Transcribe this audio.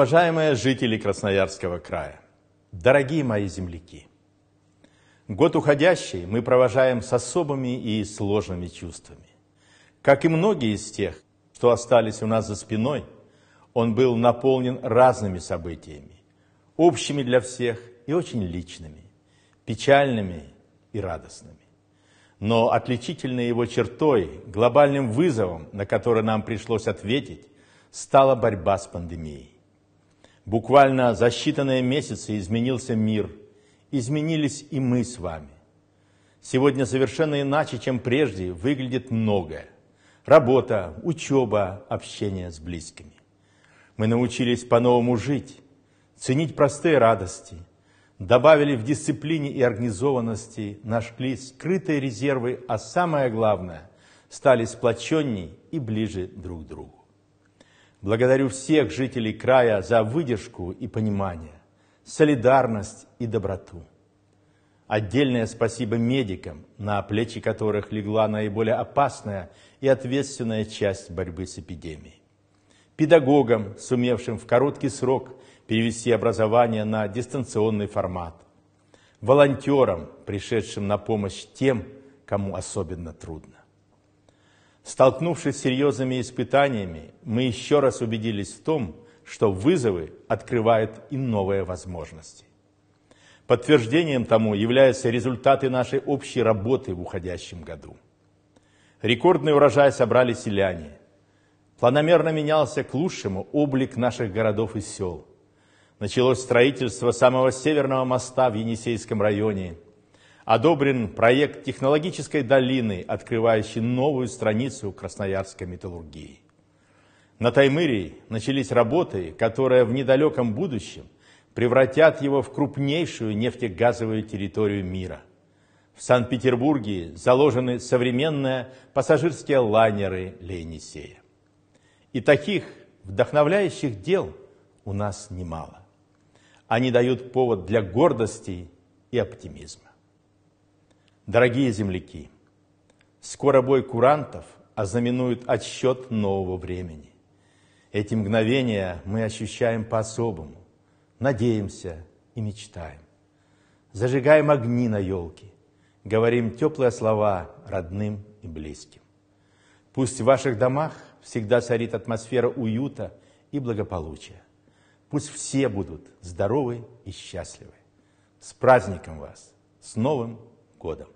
Уважаемые жители Красноярского края, дорогие мои земляки, год уходящий мы провожаем с особыми и сложными чувствами. Как и многие из тех, что остались у нас за спиной, он был наполнен разными событиями, общими для всех и очень личными, печальными и радостными. Но отличительной его чертой, глобальным вызовом, на который нам пришлось ответить, стала борьба с пандемией. Буквально за считанные месяцы изменился мир, изменились и мы с вами. Сегодня совершенно иначе, чем прежде, выглядит многое. Работа, учеба, общение с близкими. Мы научились по-новому жить, ценить простые радости, добавили в дисциплине и организованности, нашли скрытые резервы, а самое главное, стали сплоченней и ближе друг к другу. Благодарю всех жителей края за выдержку и понимание, солидарность и доброту. Отдельное спасибо медикам, на плечи которых легла наиболее опасная и ответственная часть борьбы с эпидемией. Педагогам, сумевшим в короткий срок перевести образование на дистанционный формат. Волонтерам, пришедшим на помощь тем, кому особенно трудно. Столкнувшись с серьезными испытаниями, мы еще раз убедились в том, что вызовы открывают и новые возможности. Подтверждением тому являются результаты нашей общей работы в уходящем году. Рекордный урожай собрали селяне. Планомерно менялся к лучшему облик наших городов и сел. Началось строительство самого северного моста в Енисейском районе – одобрен проект технологической долины, открывающий новую страницу красноярской металлургии. На Таймыре начались работы, которые в недалеком будущем превратят его в крупнейшую нефтегазовую территорию мира. В Санкт-Петербурге заложены современные пассажирские лайнеры для И таких вдохновляющих дел у нас немало. Они дают повод для гордости и оптимизма. Дорогие земляки, скоро бой курантов ознаменует отсчет нового времени. Эти мгновения мы ощущаем по-особому, надеемся и мечтаем. Зажигаем огни на елке, говорим теплые слова родным и близким. Пусть в ваших домах всегда царит атмосфера уюта и благополучия. Пусть все будут здоровы и счастливы. С праздником вас! С Новым годом!